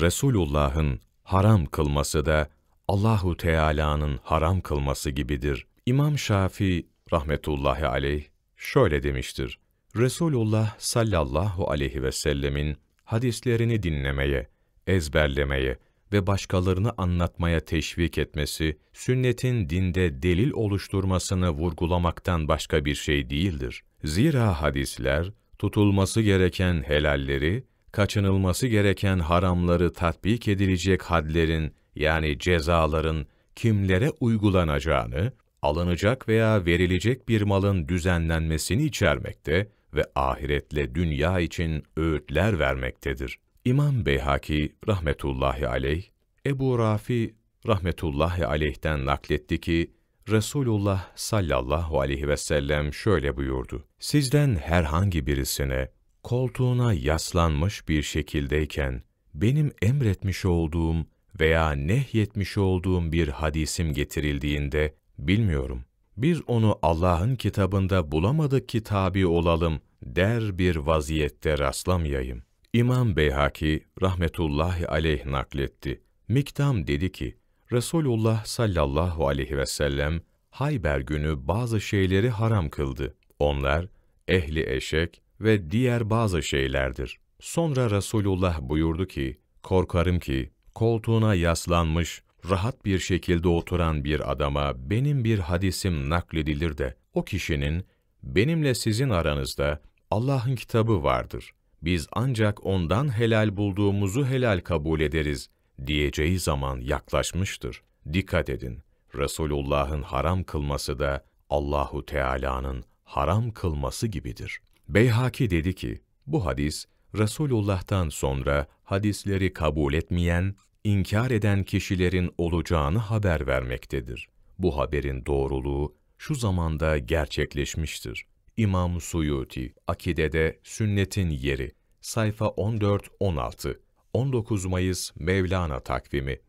Resulullah'ın haram kılması da Allahu Teala'nın haram kılması gibidir. İmam Şafii rahmetullahi aleyh şöyle demiştir. Resulullah sallallahu aleyhi ve sellemin hadislerini dinlemeye, ezberlemeye ve başkalarını anlatmaya teşvik etmesi, sünnetin dinde delil oluşturmasını vurgulamaktan başka bir şey değildir. Zira hadisler, tutulması gereken helalleri kaçınılması gereken haramları tatbik edilecek hadlerin yani cezaların kimlere uygulanacağını, alınacak veya verilecek bir malın düzenlenmesini içermekte ve ahiretle dünya için öğütler vermektedir. İmam Beyhaki rahmetullahi aleyh, Ebu Rafi rahmetullahi aleyh'ten nakletti ki, Resulullah sallallahu aleyhi ve sellem şöyle buyurdu. Sizden herhangi birisine koltuğuna yaslanmış bir şekildeyken benim emretmiş olduğum veya nehyetmiş olduğum bir hadisim getirildiğinde bilmiyorum. Biz onu Allah'ın kitabında bulamadık ki tabi olalım der bir vaziyette rastlamayayım. İmam Beyhaki rahmetullahi aleyh nakletti. Miktam dedi ki, Resulullah sallallahu aleyhi ve sellem Hayber günü bazı şeyleri haram kıldı. Onlar ehli eşek, ve diğer bazı şeylerdir. Sonra Resulullah buyurdu ki, korkarım ki koltuğuna yaslanmış, rahat bir şekilde oturan bir adama benim bir hadisim nakledilir de, o kişinin, benimle sizin aranızda Allah'ın kitabı vardır. Biz ancak ondan helal bulduğumuzu helal kabul ederiz diyeceği zaman yaklaşmıştır. Dikkat edin, Resulullah'ın haram kılması da Allahu Teala'nın haram kılması gibidir. Beyhaki dedi ki, bu hadis, Resulullah'tan sonra hadisleri kabul etmeyen, inkar eden kişilerin olacağını haber vermektedir. Bu haberin doğruluğu şu zamanda gerçekleşmiştir. İmam Suyuti, Akide'de Sünnetin Yeri, sayfa 14-16, 19 Mayıs Mevlana takvimi,